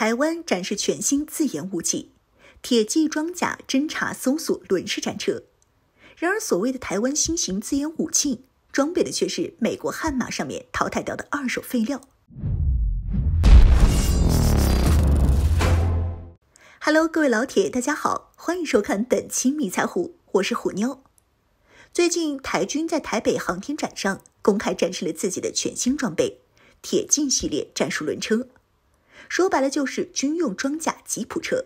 台湾展示全新自研武器，铁骑装甲侦察搜索轮式战车。然而，所谓的台湾新型自研武器装备的却是美国悍马上面淘汰掉的二手废料。Hello，各位老铁，大家好，欢迎收看本期迷彩虎，我是虎妞。最近，台军在台北航天展上公开展示了自己的全新装备——铁骑系列战术轮车。说白了就是军用装甲吉普车。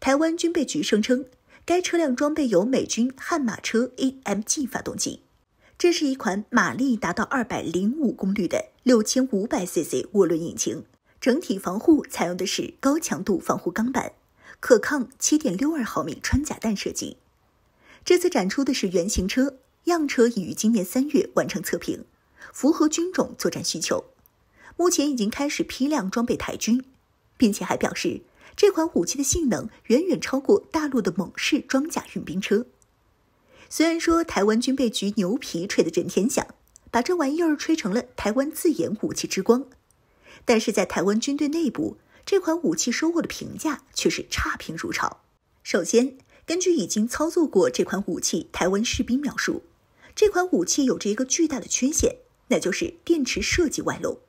台湾军备局声称，该车辆装备有美军悍马车 AMG 发动机，这是一款马力达到二百零五功率的六千五百 CC 涡轮引擎。整体防护采用的是高强度防护钢板，可抗七点六二毫米穿甲弹射击。这次展出的是原型车，样车已于今年三月完成测评，符合军种作战需求。目前已经开始批量装备台军，并且还表示这款武器的性能远远超过大陆的猛士装甲运兵车。虽然说台湾军备局牛皮吹得震天响，把这玩意儿吹成了台湾自研武器之光，但是在台湾军队内部，这款武器收获的评价却是差评如潮。首先，根据已经操作过这款武器台湾士兵描述，这款武器有着一个巨大的缺陷，那就是电池设计外露。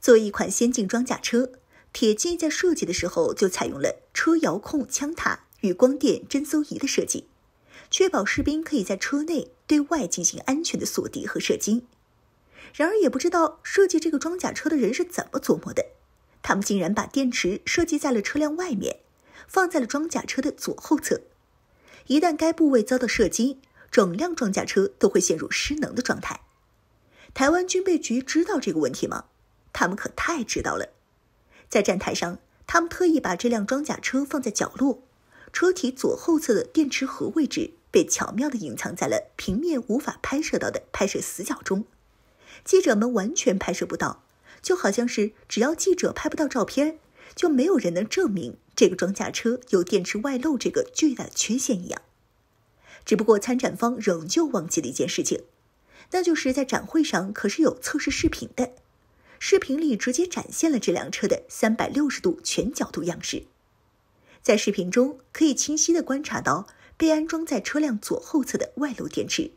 作为一款先进装甲车，铁骑在设计的时候就采用了车遥控枪塔与光电侦搜仪的设计，确保士兵可以在车内对外进行安全的锁定和射击。然而，也不知道设计这个装甲车的人是怎么琢磨的，他们竟然把电池设计在了车辆外面，放在了装甲车的左后侧。一旦该部位遭到射击，整辆装甲车都会陷入失能的状态。台湾军备局知道这个问题吗？他们可太知道了，在站台上，他们特意把这辆装甲车放在角落，车体左后侧的电池盒位置被巧妙地隐藏在了平面无法拍摄到的拍摄死角中，记者们完全拍摄不到，就好像是只要记者拍不到照片，就没有人能证明这个装甲车有电池外露这个巨大的缺陷一样。只不过参展方仍旧忘记了一件事情，那就是在展会上可是有测试视频的。视频里直接展现了这辆车的三百六十度全角度样式，在视频中可以清晰地观察到被安装在车辆左后侧的外露电池。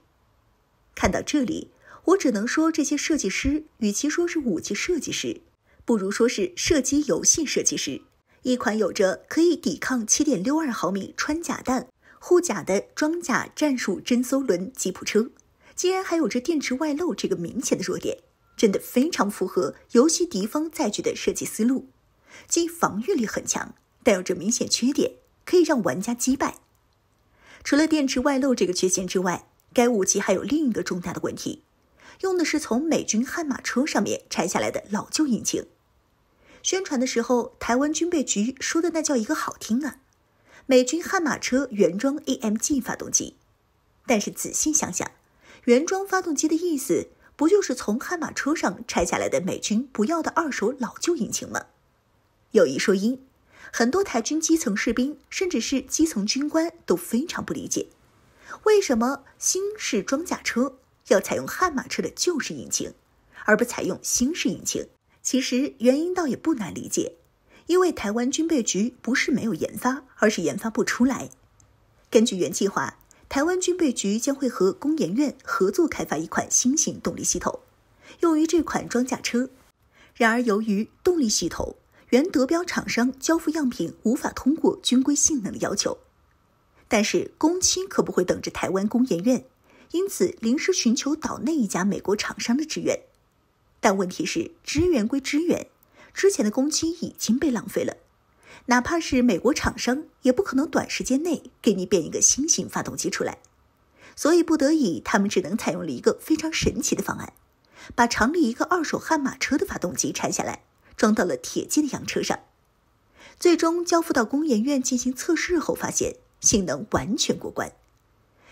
看到这里，我只能说这些设计师与其说是武器设计师，不如说是射击游戏设计师。一款有着可以抵抗七点六二毫米穿甲弹护甲的装甲战术真搜轮吉普车，竟然还有着电池外露这个明显的弱点。真的非常符合游戏敌方载具的设计思路，即防御力很强，但有着明显缺点，可以让玩家击败。除了电池外漏这个缺陷之外，该武器还有另一个重大的问题，用的是从美军悍马车上面拆下来的老旧引擎。宣传的时候，台湾军备局说的那叫一个好听啊，美军悍马车原装 AMG 发动机。但是仔细想想，原装发动机的意思。不就是从悍马车上拆下来的美军不要的二手老旧引擎吗？有一说一，很多台军基层士兵甚至是基层军官都非常不理解，为什么新式装甲车要采用悍马车的旧式引擎，而不采用新式引擎？其实原因倒也不难理解，因为台湾军备局不是没有研发，而是研发不出来。根据原计划。台湾军备局将会和工研院合作开发一款新型动力系统，用于这款装甲车。然而，由于动力系统原德标厂商交付样品无法通过军规性能的要求，但是工期可不会等着台湾工研院，因此临时寻求岛内一家美国厂商的支援。但问题是，支援归支援，之前的工期已经被浪费了。哪怕是美国厂商，也不可能短时间内给你变一个新型发动机出来。所以不得已，他们只能采用了一个非常神奇的方案，把厂里一个二手悍马车的发动机拆下来，装到了铁骑的样车上。最终交付到工研院进行测试后，发现性能完全过关。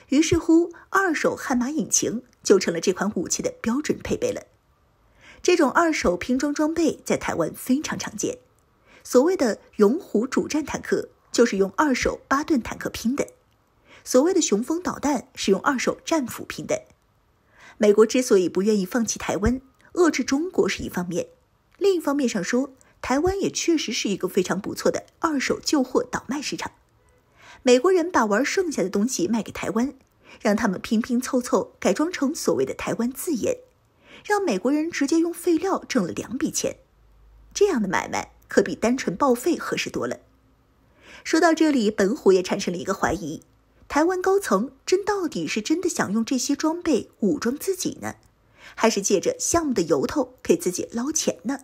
于是乎，二手悍马引擎就成了这款武器的标准配备了。这种二手拼装装备在台湾非常常见。所谓的勇虎主战坦克就是用二手巴顿坦克拼的，所谓的雄风导弹是用二手战斧拼的。美国之所以不愿意放弃台湾，遏制中国是一方面，另一方面上说，台湾也确实是一个非常不错的二手旧货倒卖市场。美国人把玩剩下的东西卖给台湾，让他们拼拼凑凑改装成所谓的台湾字眼，让美国人直接用废料挣了两笔钱。这样的买卖。可比单纯报废合适多了。说到这里，本虎也产生了一个怀疑：台湾高层真到底是真的想用这些装备武装自己呢，还是借着项目的由头给自己捞钱呢？